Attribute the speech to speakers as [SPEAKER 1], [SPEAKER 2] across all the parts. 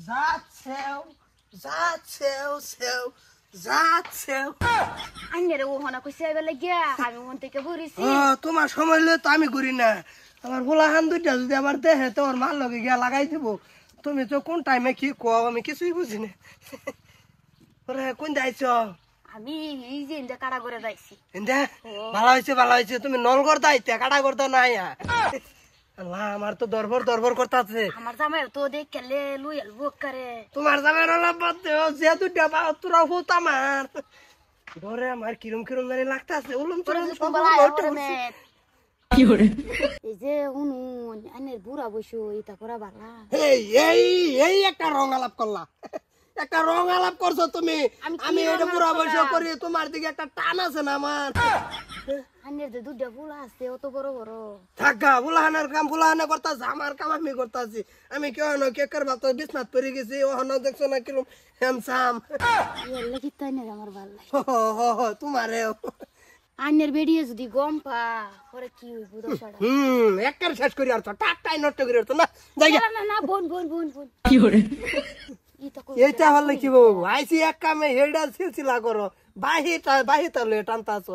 [SPEAKER 1] তোমার সময় তো আমি ঘুরি না আমার গোলা দুইটা যদি আমার দেহে তোমার মাল লগে গিয়া লাগাই দিব তুমি তো কোন টাইমে কি কও আমি কিছুই বুঝি না কোন যাইছ আমি যে কাটা ভালো হয়েছে ভালো হয়েছে তুমি নলগর দায়িত্ব কাটা করতে নাই তো তোমার জামাই তোরা হত আমার কিরম কিরম লাগতাছে কি যে বুড়া এটা বালা এই একটা রং আলাপ করলা একটা রং আলাপ করছো তুমি আমি এটা বুড়া বসে করি তোমার দিকে একটা টান আছে না আমার যে দুটা অত কাম আমার কাম আমি করতাছি আমি কেউ না কেকের গেছি ও দেখছো না কিরম হ্যান্ডসাম এলে তোমারে আন্যের বেড়িয়ে যদি গম পা শেষ করি আর টাটাই নষ্ট করি না যাই না না বোন বোন বোন বোন কি করে এইটা হলে কি বলবো আইসি এক কামে হেডা সিলসিলা করো বাহিটা বাহিটা লয়ে টানতাছো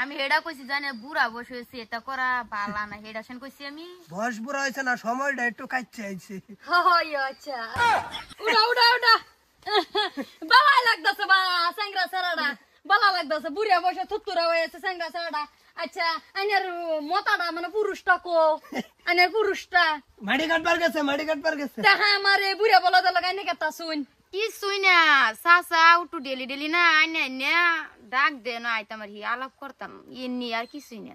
[SPEAKER 1] আমি হেডা কইছি জানে বুড়া বসে এটা করা পালা না হেডা সেন কইছি আমি বয়স বুড়া হইছে না সময়টা একটু কাটছে আইছে আচ্ছা উড়া উড়া উড়া লাগতাছে বা সাংরা সারাডা বালা লাগতাছে বুড়িয়া বসে থুতুরা হয়েছে সাংরা সারাডা আচ্ছা আইনার মতাটা মানে পুরুষটা কো আনিয়ার পুরুষটা মাটি কাটবার গেছে মাটি কাটবার গেছে তাহা হ্যাঁ, বুড়িয়া বলা শুন কিছুই না চাচা উঠু ডেলি ডেলি না আইনা না ডাক দে না আইতাম আর হি আলাপ করতাম এমনি আর কিছুই না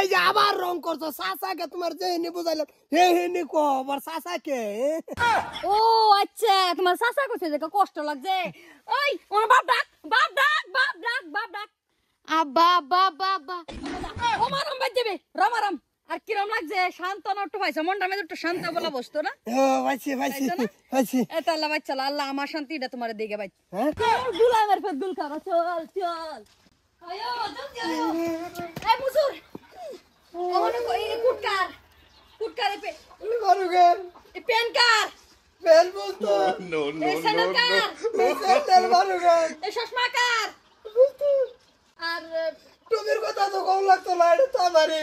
[SPEAKER 1] এই আবার রং করছো সাসাকে তোমার যে হেনি বুঝাইল হে হেনি কো আবার সাসাকে ও আচ্ছা তোমার সাসা কইছে যে কষ্ট লাগছে ওই ওর ডাক বাপ ডাক বাপ ডাক বাপ ডাক আ বাপ বাপ বাপ যে সান্ত্বনা একটু মনটা মেয়ে একটু শান্ত বলা বসতো না আল্লাহ আমার শান্তিটা তোমার দিকে ভাই হ্যাঁ? গুলামের ফের গুল চল চল আয়ো জলদি আয়ো এ মুজুর বলতো নো নো এ চশমা কার আর টুবির কথা তো কম লাগতো না এটা তো আমারই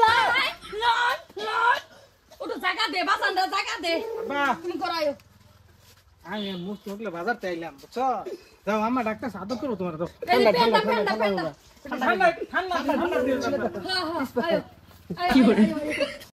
[SPEAKER 1] লয় লয় লয় ওটা জায়গা দে বাজানটা জায়গা দে বাবা তুমি করায়ো আমি মুখ চোখলে বাজার চাইলাম বুঝছো যাও আমার ডাক্তার সাদর করো তোমার তো ঠান্ডা ঠান্ডা ঠান্ডা ঠান্ডা
[SPEAKER 2] ঠান্ডা ঠান্ডা ঠান্ডা ঠান্ডা ঠান্ডা ঠান্ডা
[SPEAKER 1] ঠান্ডা ঠান্ডা ঠান্ডা